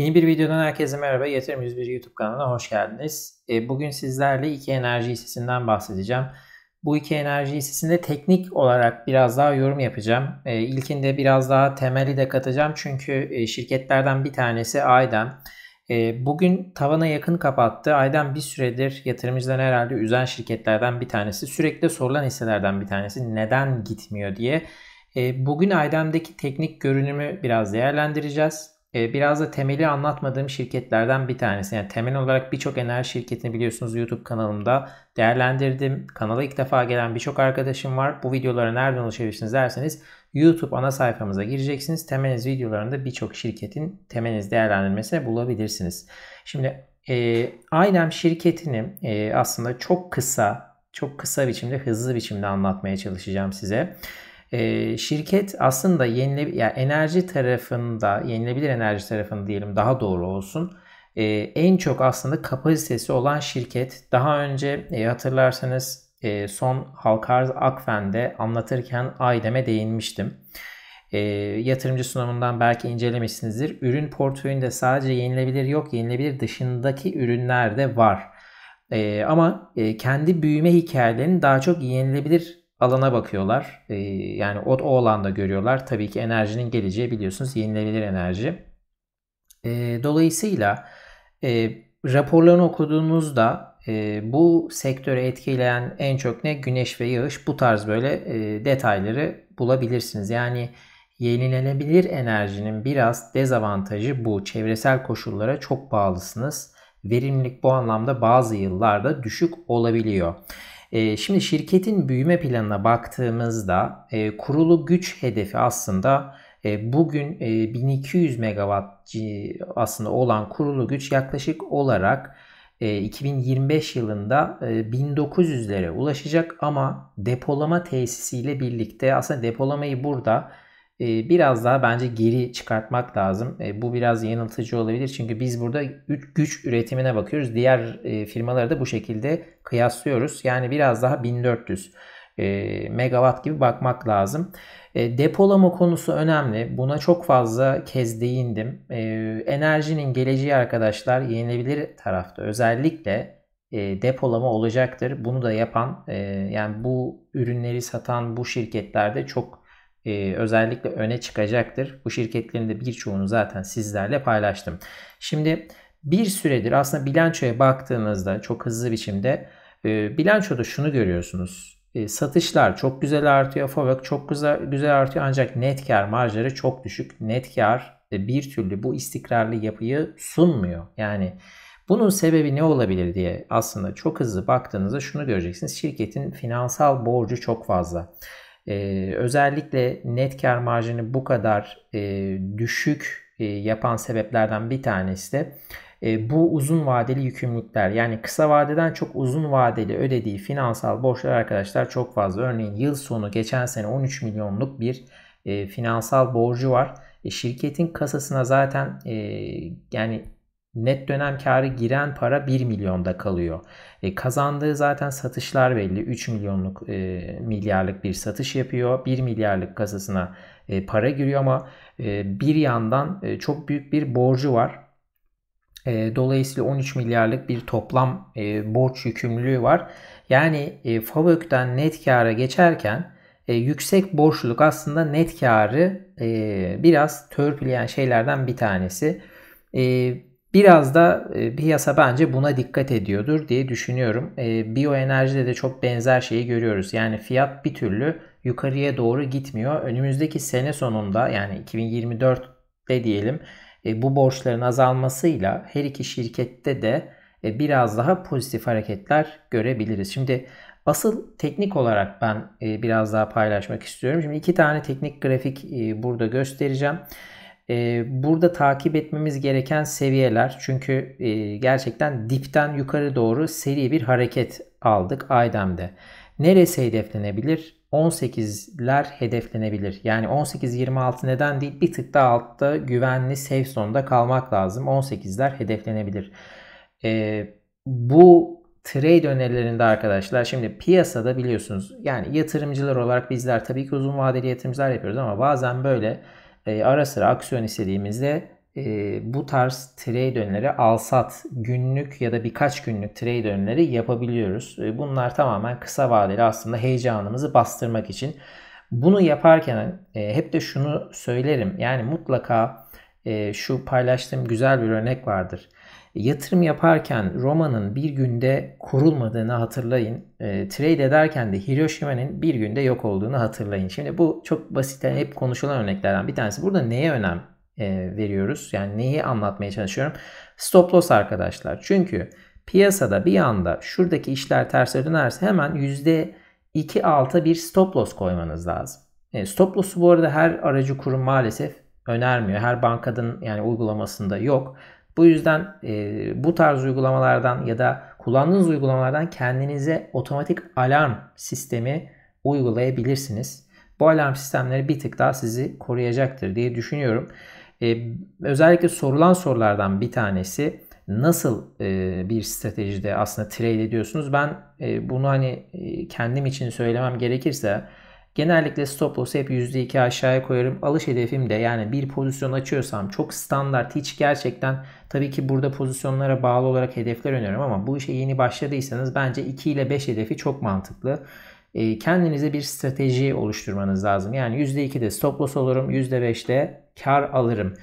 Yeni bir videodan herkese merhaba. Yatırım 101 YouTube kanalına hoş geldiniz. E, bugün sizlerle iki enerji hissesinden bahsedeceğim. Bu iki enerji hissesinde teknik olarak biraz daha yorum yapacağım. E, ilkinde biraz daha temeli de katacağım çünkü e, şirketlerden bir tanesi Aydan. Bugün tavana yakın kapattı. Aydan bir süredir yatırımcıların herhalde üzen şirketlerden bir tanesi. Sürekli sorulan hisselerden bir tanesi. Neden gitmiyor diye. Bugün Aydan'daki teknik görünümü biraz değerlendireceğiz. Ee, biraz da temeli anlatmadığım şirketlerden bir tanesi. Yani temel olarak birçok enerji şirketini biliyorsunuz YouTube kanalımda değerlendirdim. Kanala ilk defa gelen birçok arkadaşım var. Bu videolara nereden ulaşabilirsiniz derseniz YouTube ana sayfamıza gireceksiniz. Temeliz videolarında birçok şirketin temeliz değerlendirmesini bulabilirsiniz. Şimdi e, Aydem şirketini e, aslında çok kısa, çok kısa biçimde, hızlı biçimde anlatmaya çalışacağım size. E, şirket aslında yenile, yani enerji tarafında, yenilebilir enerji tarafında diyelim daha doğru olsun. E, en çok aslında kapasitesi olan şirket. Daha önce e, hatırlarsanız e, son Halkarz Akfen'de anlatırken Aydem'e değinmiştim. E, yatırımcı sunumundan belki incelemişsinizdir. Ürün portföyünde sadece yenilebilir yok, yenilebilir dışındaki ürünler de var. E, ama e, kendi büyüme hikayelerini daha çok yenilebilir alana bakıyorlar. Ee, yani o, o alanda görüyorlar. Tabii ki enerjinin geleceği biliyorsunuz yenilenebilir enerji. Ee, dolayısıyla e, raporlarını okuduğunuzda e, bu sektörü etkileyen en çok ne? Güneş ve yağış bu tarz böyle e, detayları bulabilirsiniz. Yani yenilenebilir enerjinin biraz dezavantajı bu. Çevresel koşullara çok bağlısınız. Verimlilik bu anlamda bazı yıllarda düşük olabiliyor. Ee, şimdi şirketin büyüme planına baktığımızda e, kurulu güç hedefi aslında e, bugün 1200 e, megawatt aslında olan kurulu güç yaklaşık olarak 2025 yılında 1900'lere ulaşacak ama depolama tesisiyle birlikte aslında depolamayı burada ee, biraz daha bence geri çıkartmak lazım. Ee, bu biraz yanıltıcı olabilir çünkü biz burada güç üretimine bakıyoruz. Diğer e, firmaları da bu şekilde kıyaslıyoruz. Yani biraz daha 1400 e, megawatt gibi bakmak lazım. E, depolama konusu önemli. Buna çok fazla kez değindim. Enerjinin geleceği arkadaşlar yenilebilir tarafta özellikle depolama olacaktır. Bunu da yapan yani bu ürünleri satan bu şirketlerde çok e, özellikle öne çıkacaktır. Bu şirketlerin de birçoğunu zaten sizlerle paylaştım. Şimdi bir süredir aslında bilançoya baktığınızda çok hızlı biçimde e, bilançoda şunu görüyorsunuz. E, satışlar çok güzel artıyor. Favök çok güzel, güzel artıyor ancak net kar marjları çok düşük. Net kar e, bir türlü bu istikrarlı yapıyı sunmuyor. Yani bunun sebebi ne olabilir diye aslında çok hızlı baktığınızda şunu göreceksiniz. Şirketin finansal borcu çok fazla. Ee, özellikle net kar marjini bu kadar e, düşük e, yapan sebeplerden bir tanesi de e, bu uzun vadeli yükümlülükler. Yani kısa vadeden çok uzun vadeli ödediği finansal borçlar arkadaşlar çok fazla. Örneğin yıl sonu geçen sene 13 milyonluk bir e, finansal borcu var. E, şirketin kasasına zaten e, yani Net dönem karı giren para 1 milyonda kalıyor. E, kazandığı zaten satışlar belli. 3 milyonluk e, milyarlık bir satış yapıyor. 1 milyarlık kasasına e, para giriyor ama e, bir yandan e, çok büyük bir borcu var. E, dolayısıyla 13 milyarlık bir toplam e, borç yükümlülüğü var. Yani e, FAVÖK'ten net kâra geçerken e, yüksek borçluluk aslında net karı e, biraz törpüleyen şeylerden bir tanesi. E, Biraz da e, piyasa bence buna dikkat ediyordur diye düşünüyorum. E, biyoenerjide de çok benzer şeyi görüyoruz. Yani fiyat bir türlü yukarıya doğru gitmiyor. Önümüzdeki sene sonunda yani 2024'te diyelim e, bu borçların azalmasıyla her iki şirkette de e, biraz daha pozitif hareketler görebiliriz. Şimdi asıl teknik olarak ben e, biraz daha paylaşmak istiyorum. Şimdi iki tane teknik grafik e, burada göstereceğim. Ee, burada takip etmemiz gereken seviyeler çünkü e, gerçekten dipten yukarı doğru seri bir hareket aldık Aydem'de. Neresi hedeflenebilir? 18'ler hedeflenebilir. Yani 18-26 neden değil bir tık daha altta güvenli safe zone'da kalmak lazım. 18'ler hedeflenebilir. E, bu trade önerilerinde arkadaşlar şimdi piyasada biliyorsunuz yani yatırımcılar olarak bizler tabii ki uzun vadeli yatırımcılar yapıyoruz ama bazen böyle e, ara sıra aksiyon istediğimizde e, bu tarz trade önleri sat günlük ya da birkaç günlük trade önleri yapabiliyoruz. E, bunlar tamamen kısa vadeli aslında heyecanımızı bastırmak için. Bunu yaparken e, hep de şunu söylerim. Yani mutlaka e, şu paylaştığım güzel bir örnek vardır Yatırım yaparken Roma'nın bir günde kurulmadığını hatırlayın. E, trade ederken de Hiroshima'nın bir günde yok olduğunu hatırlayın. Şimdi bu çok basit hep konuşulan örneklerden bir tanesi. Burada neye önem e, veriyoruz? Yani neyi anlatmaya çalışıyorum? Stop loss arkadaşlar. Çünkü piyasada bir anda şuradaki işler ters dönerse hemen %2 alta bir stop loss koymanız lazım. E, stop loss'u bu arada her aracı kurum maalesef önermiyor. Her bankanın yani uygulamasında yok. Bu yüzden e, bu tarz uygulamalardan ya da kullandığınız uygulamalardan kendinize otomatik alarm sistemi uygulayabilirsiniz. Bu alarm sistemleri bir tık daha sizi koruyacaktır diye düşünüyorum. E, özellikle sorulan sorulardan bir tanesi nasıl e, bir stratejide aslında trade ediyorsunuz? Ben e, bunu hani e, kendim için söylemem gerekirse Genellikle stop loss hep %2 aşağıya koyarım. Alış hedefim de yani bir pozisyon açıyorsam çok standart hiç gerçekten tabii ki burada pozisyonlara bağlı olarak hedefler öneriyorum ama bu işe yeni başladıysanız bence 2 ile 5 hedefi çok mantıklı ee, kendinize bir strateji oluşturmanız lazım. Yani %2'de stop loss olurum, %5'de kar alırım.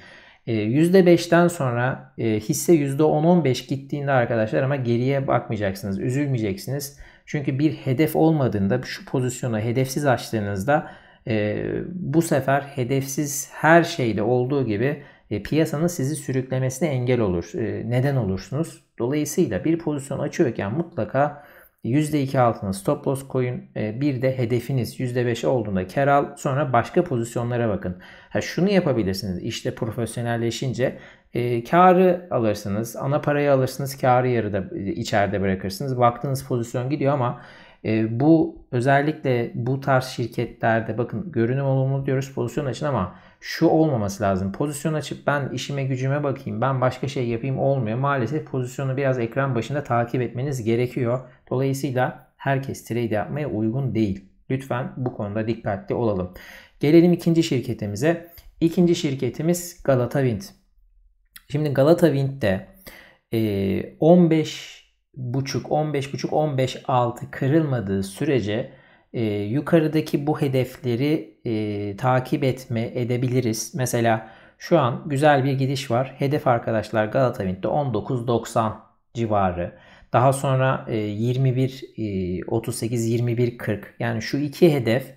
%5'ten ee, sonra e, hisse %10-15 gittiğinde arkadaşlar ama geriye bakmayacaksınız, üzülmeyeceksiniz. Çünkü bir hedef olmadığında şu pozisyonu hedefsiz açtığınızda e, bu sefer hedefsiz her şeyde olduğu gibi e, piyasanın sizi sürüklemesine engel olur, e, neden olursunuz. Dolayısıyla bir pozisyon açıyorken mutlaka %2 altına stop loss koyun. E, bir de hedefiniz %5 olduğunda kar al. Sonra başka pozisyonlara bakın. Ha şunu yapabilirsiniz. İşte profesyonelleşince e, karı alırsınız. Ana parayı alırsınız. Karı yarıda e, içeride bırakırsınız. Baktığınız pozisyon gidiyor ama e, bu özellikle bu tarz şirketlerde bakın görünüm olumlu diyoruz pozisyon açın ama şu olmaması lazım. Pozisyon açıp ben işime gücüme bakayım ben başka şey yapayım olmuyor. Maalesef pozisyonu biraz ekran başında takip etmeniz gerekiyor. Dolayısıyla herkes trade yapmaya uygun değil. Lütfen bu konuda dikkatli olalım. Gelelim ikinci şirketimize. İkinci şirketimiz Galata Wind. Şimdi Galata Wind'de 15 buçuk 15 buçuk 15 6 kırılmadığı sürece e, yukarıdaki bu hedefleri e, takip etme edebiliriz. Mesela şu an güzel bir gidiş var. Hedef arkadaşlar Galata Galatavint'te 19.90 civarı. Daha sonra e, 21 e, 38 21 40 yani şu iki hedef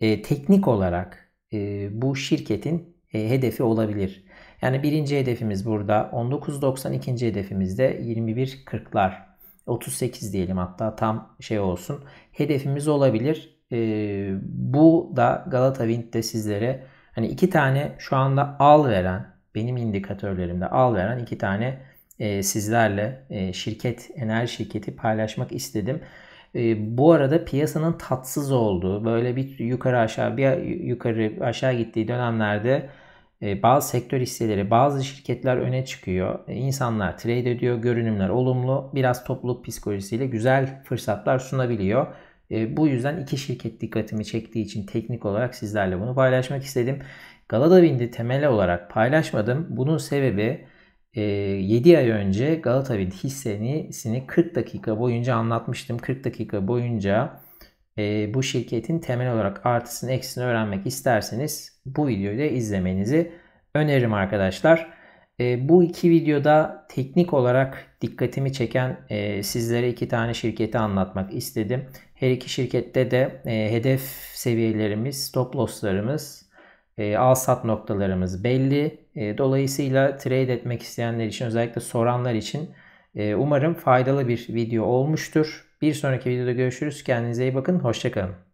e, teknik olarak e, bu şirketin e, hedefi olabilir. Yani birinci hedefimiz burada 19.90 ikinci hedefimiz de 21.40'lar 38 diyelim hatta tam şey olsun hedefimiz olabilir. Ee, bu da Galata Wind'de sizlere hani iki tane şu anda al veren benim indikatörlerimde al veren iki tane e, sizlerle e, şirket enerji şirketi paylaşmak istedim. E, bu arada piyasanın tatsız olduğu böyle bir yukarı aşağı bir yukarı aşağı gittiği dönemlerde e, bazı sektör hisseleri, bazı şirketler öne çıkıyor. E, insanlar trade ediyor, görünümler olumlu. Biraz topluluk psikolojisiyle güzel fırsatlar sunabiliyor. E, bu yüzden iki şirket dikkatimi çektiği için teknik olarak sizlerle bunu paylaşmak istedim. Galatavind'i temel olarak paylaşmadım. Bunun sebebi 7 ay önce Galata Galatavind hissesini 40 dakika boyunca anlatmıştım. 40 dakika boyunca bu şirketin temel olarak artısını eksisini öğrenmek isterseniz bu videoyu da izlemenizi öneririm arkadaşlar. E, bu iki videoda teknik olarak dikkatimi çeken e, sizlere iki tane şirketi anlatmak istedim. Her iki şirkette de e, hedef seviyelerimiz, stop losslarımız, e, al sat noktalarımız belli. E, dolayısıyla trade etmek isteyenler için özellikle soranlar için e, umarım faydalı bir video olmuştur. Bir sonraki videoda görüşürüz. Kendinize iyi bakın. Hoşçakalın.